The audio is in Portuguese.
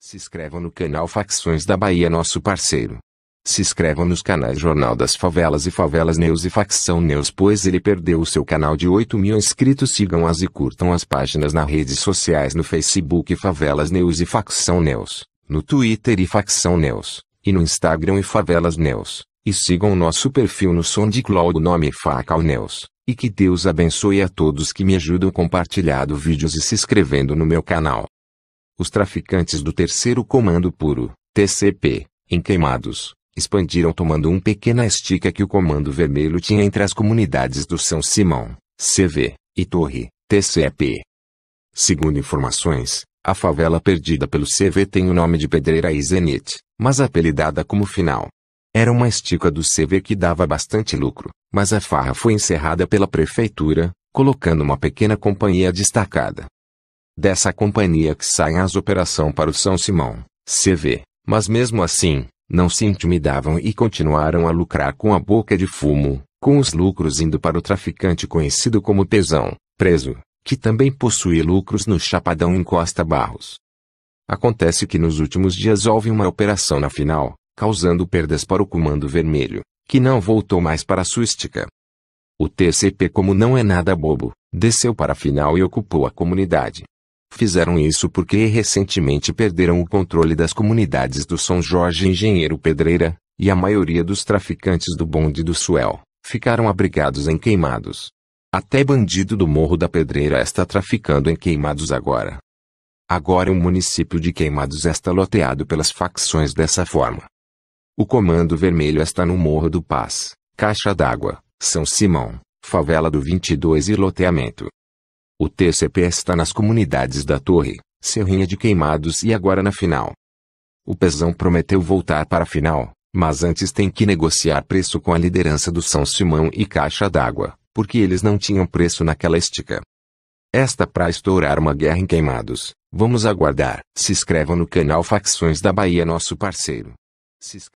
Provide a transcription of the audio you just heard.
Se inscrevam no canal Facções da Bahia, nosso parceiro. Se inscrevam nos canais Jornal das Favelas e Favelas News e Facção News, pois ele perdeu o seu canal de 8 mil inscritos. Sigam-as e curtam as páginas nas redes sociais no Facebook Favelas News e Facção News, no Twitter e Facção News, e no Instagram e Favelas News. E sigam o nosso perfil no SoundCloud, o nome é Facal News. E que Deus abençoe a todos que me ajudam compartilhando vídeos e se inscrevendo no meu canal. Os traficantes do Terceiro Comando Puro, TCP, em Queimados, expandiram tomando um pequena estica que o Comando Vermelho tinha entre as comunidades do São Simão, CV, e Torre, TCP. Segundo informações, a favela perdida pelo CV tem o nome de Pedreira e Zenit, mas apelidada como Final. Era uma estica do CV que dava bastante lucro, mas a farra foi encerrada pela prefeitura, colocando uma pequena companhia destacada, dessa companhia que saem as operação para o São Simão, CV, mas mesmo assim, não se intimidavam e continuaram a lucrar com a boca de fumo, com os lucros indo para o traficante conhecido como Tesão, preso, que também possui lucros no Chapadão em Costa Barros. Acontece que nos últimos dias houve uma operação na final, causando perdas para o Comando Vermelho, que não voltou mais para a Sústica. O TCP, como não é nada bobo, desceu para a final e ocupou a comunidade, Fizeram isso porque recentemente perderam o controle das comunidades do São Jorge Engenheiro Pedreira, e a maioria dos traficantes do bonde do Suel, ficaram abrigados em queimados. Até bandido do Morro da Pedreira está traficando em queimados agora. Agora o município de Queimados está loteado pelas facções dessa forma. O Comando Vermelho está no Morro do Paz, Caixa d'Água, São Simão, Favela do 22 e Loteamento. O TCP está nas comunidades da Torre, Serrinha de Queimados e agora na final. O Pezão prometeu voltar para a final, mas antes tem que negociar preço com a liderança do São Simão e Caixa d'Água, porque eles não tinham preço naquela estica. Esta pra estourar uma guerra em Queimados. Vamos aguardar. Se inscrevam no canal Facções da Bahia, nosso parceiro.